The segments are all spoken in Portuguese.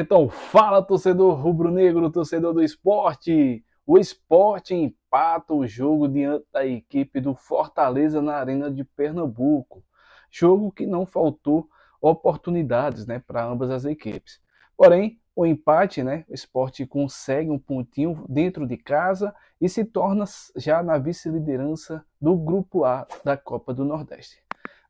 Então, fala torcedor rubro-negro, torcedor do esporte. O esporte empata o jogo diante da equipe do Fortaleza na Arena de Pernambuco. Jogo que não faltou oportunidades né, para ambas as equipes. Porém, o empate, né, o esporte consegue um pontinho dentro de casa e se torna já na vice-liderança do Grupo A da Copa do Nordeste.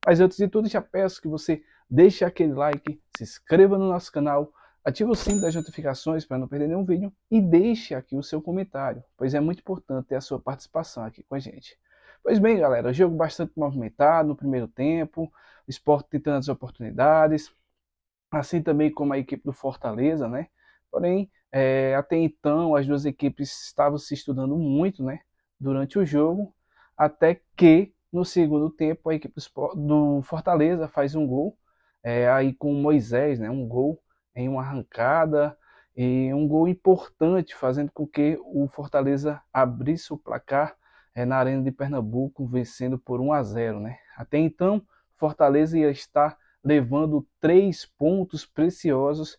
Mas antes de tudo, já peço que você deixe aquele like, se inscreva no nosso canal Ative o sino das notificações para não perder nenhum vídeo e deixe aqui o seu comentário, pois é muito importante ter a sua participação aqui com a gente. Pois bem, galera, jogo bastante movimentado no primeiro tempo, o esporte tentando as oportunidades, assim também como a equipe do Fortaleza, né? Porém, é, até então as duas equipes estavam se estudando muito, né? Durante o jogo, até que no segundo tempo a equipe do Fortaleza faz um gol, é, aí com o Moisés, né? Um gol em uma arrancada, em um gol importante, fazendo com que o Fortaleza abrisse o placar é, na Arena de Pernambuco, vencendo por 1 a 0. Né? Até então, Fortaleza ia estar levando três pontos preciosos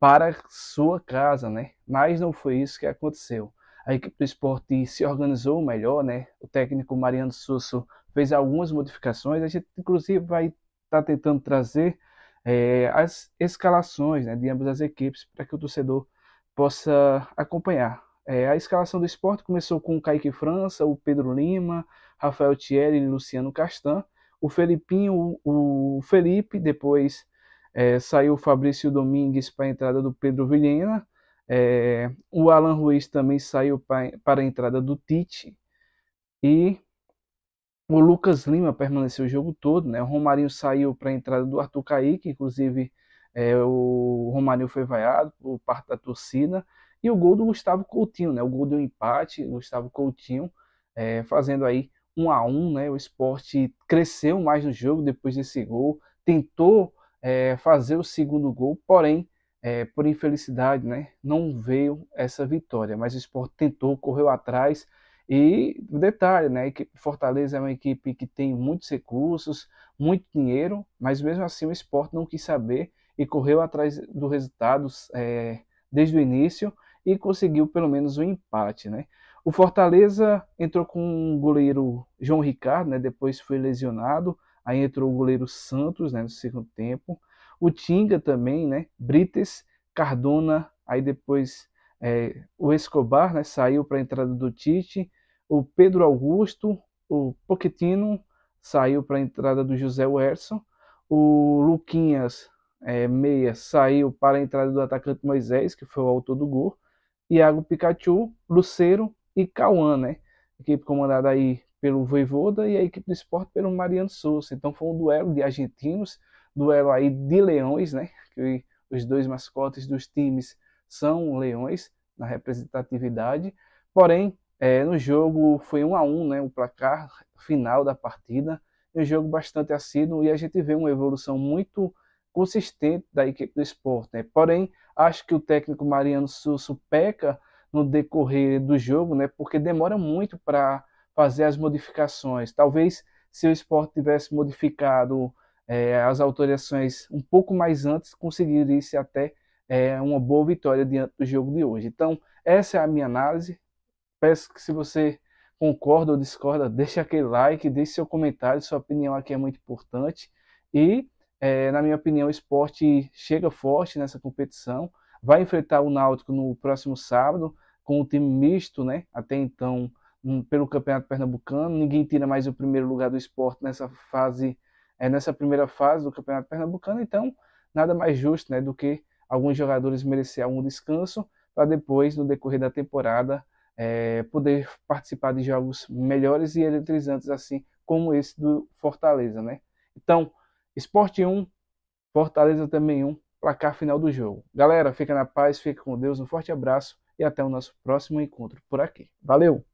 para sua casa, né? Mas não foi isso que aconteceu. A equipe do esporte se organizou melhor, né? O técnico Mariano Susso fez algumas modificações. A gente, inclusive, vai estar tá tentando trazer é, as escalações né, de ambas as equipes para que o torcedor possa acompanhar. É, a escalação do esporte começou com o Kaique França, o Pedro Lima, Rafael Thierry e Luciano Castan, o Felipinho, o, o Felipe, depois é, saiu o Fabrício Domingues para a entrada do Pedro Vilhena, é, o Alan Ruiz também saiu para a entrada do Tite, e o Lucas Lima permaneceu o jogo todo, né? O Romarinho saiu para a entrada do Arthur Caíque, inclusive é, o Romarinho foi vaiado por parte da torcida. E o gol do Gustavo Coutinho, né? O gol do empate, Gustavo Coutinho, é, fazendo aí um a um, né? O esporte cresceu mais no jogo depois desse gol, tentou é, fazer o segundo gol, porém, é, por infelicidade, né? Não veio essa vitória, mas o esporte tentou, correu atrás e detalhe, né? A equipe Fortaleza é uma equipe que tem muitos recursos, muito dinheiro, mas mesmo assim o esporte não quis saber e correu atrás do resultado é, desde o início e conseguiu pelo menos um empate, né? O Fortaleza entrou com o goleiro João Ricardo, né? Depois foi lesionado. Aí entrou o goleiro Santos, né? No segundo tempo. O Tinga também, né? Brites, Cardona. Aí depois é, o Escobar, né? Saiu para a entrada do Tite o Pedro Augusto, o Pochettino saiu para a entrada do José Werson, o Luquinhas é, Meia saiu para a entrada do atacante Moisés, que foi o autor do gol, Iago Pikachu, Luceiro e Cauã, né? Equipe comandada aí pelo Voivoda e a equipe do esporte pelo Mariano Souza. Então foi um duelo de argentinos, duelo aí de leões, né? Que os dois mascotes dos times são leões na representatividade. Porém, é, no jogo foi 1 a 1 né, o placar final da partida. É um jogo bastante assíduo e a gente vê uma evolução muito consistente da equipe do esporte. Né? Porém, acho que o técnico Mariano Susso peca no decorrer do jogo, né, porque demora muito para fazer as modificações. Talvez se o esporte tivesse modificado é, as autorizações um pouco mais antes, conseguiria até é, uma boa vitória diante do jogo de hoje. Então, essa é a minha análise. Peço que se você concorda ou discorda, deixe aquele like, deixe seu comentário, sua opinião aqui é muito importante. E, é, na minha opinião, o esporte chega forte nessa competição. Vai enfrentar o Náutico no próximo sábado, com o time misto, né? Até então, hum, pelo Campeonato Pernambucano. Ninguém tira mais o primeiro lugar do esporte nessa fase, é, nessa primeira fase do Campeonato Pernambucano. Então, nada mais justo né, do que alguns jogadores merecer algum descanso para depois, no decorrer da temporada, é, poder participar de jogos melhores e eletrizantes assim como esse do Fortaleza, né? Então, Esporte 1, Fortaleza também 1, placar final do jogo. Galera, fica na paz, fica com Deus, um forte abraço e até o nosso próximo encontro por aqui. Valeu!